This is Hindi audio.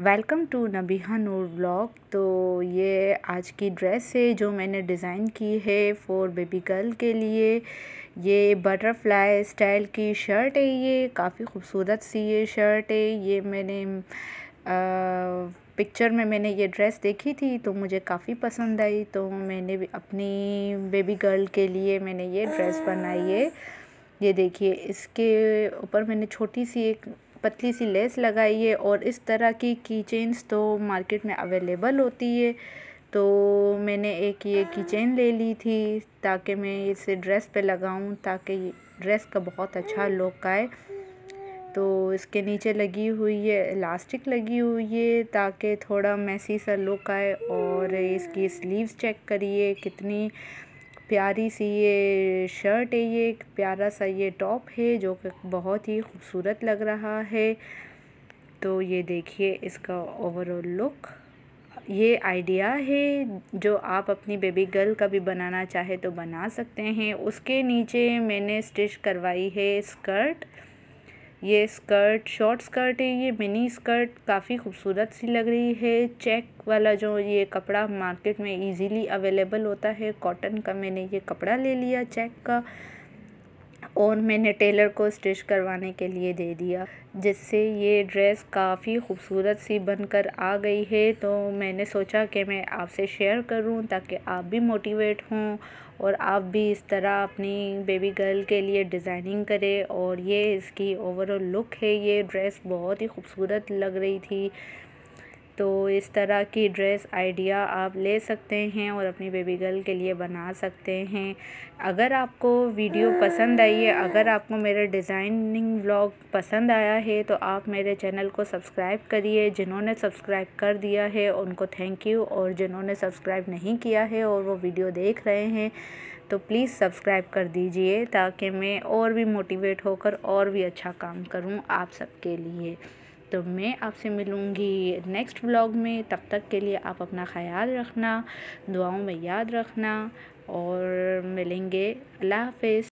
welcome to Nabiha Noor blog तो ये आज की ड्रेस है जो मैंने डिज़ाइन की है फॉर बेबी गर्ल के लिए ये बटरफ्लाई स्टाइल की शर्ट है ये काफ़ी खूबसूरत सी ये शर्ट है ये मैंने आ, पिक्चर में मैंने ये ड्रेस देखी थी तो मुझे काफ़ी पसंद आई तो मैंने अपनी बेबी गर्ल के लिए मैंने ये ड्रेस बनाई है ये देखिए इसके ऊपर मैंने छोटी सी एक पतली सी लेस लगाइए और इस तरह की की चेन्स तो मार्केट में अवेलेबल होती है तो मैंने एक ये की चेन ले ली थी ताकि मैं इसे ड्रेस पे लगाऊं ताकि ड्रेस का बहुत अच्छा लुक आए तो इसके नीचे लगी हुई है इलास्टिक लगी हुई है ताकि थोड़ा मैसी सा लुक आए और इसकी स्लीव्स चेक करिए कितनी प्यारी सी ये शर्ट है ये एक प्यारा सा ये टॉप है जो कि बहुत ही खूबसूरत लग रहा है तो ये देखिए इसका ओवरऑल लुक ये आइडिया है जो आप अपनी बेबी गर्ल का भी बनाना चाहे तो बना सकते हैं उसके नीचे मैंने स्टिच करवाई है स्कर्ट ये स्कर्ट शॉर्ट स्कर्ट है ये मिनी स्कर्ट काफ़ी खूबसूरत सी लग रही है चेक वाला जो ये कपड़ा मार्केट में इजीली अवेलेबल होता है कॉटन का मैंने ये कपड़ा ले लिया चेक का और मैंने टेलर को स्टिच करवाने के लिए दे दिया जिससे ये ड्रेस काफ़ी खूबसूरत सी बनकर आ गई है तो मैंने सोचा कि मैं आपसे शेयर करूं ताकि आप भी मोटिवेट हों और आप भी इस तरह अपनी बेबी गर्ल के लिए डिज़ाइनिंग करें और ये इसकी ओवरऑल लुक है ये ड्रेस बहुत ही खूबसूरत लग रही थी तो इस तरह की ड्रेस आइडिया आप ले सकते हैं और अपनी बेबी गर्ल के लिए बना सकते हैं अगर आपको वीडियो पसंद आई है अगर आपको मेरा डिज़ाइनिंग ब्लॉग पसंद आया है तो आप मेरे चैनल को सब्सक्राइब करिए जिन्होंने सब्सक्राइब कर दिया है उनको थैंक यू और जिन्होंने सब्सक्राइब नहीं किया है और वो वीडियो देख रहे हैं तो प्लीज़ सब्सक्राइब कर दीजिए ताकि मैं और भी मोटिवेट होकर और भी अच्छा काम करूँ आप सबके लिए तो मैं आपसे मिलूँगी नेक्स्ट ब्लॉग में तब तक के लिए आप अपना ख्याल रखना दुआओं में याद रखना और मिलेंगे अल्लाह हाफ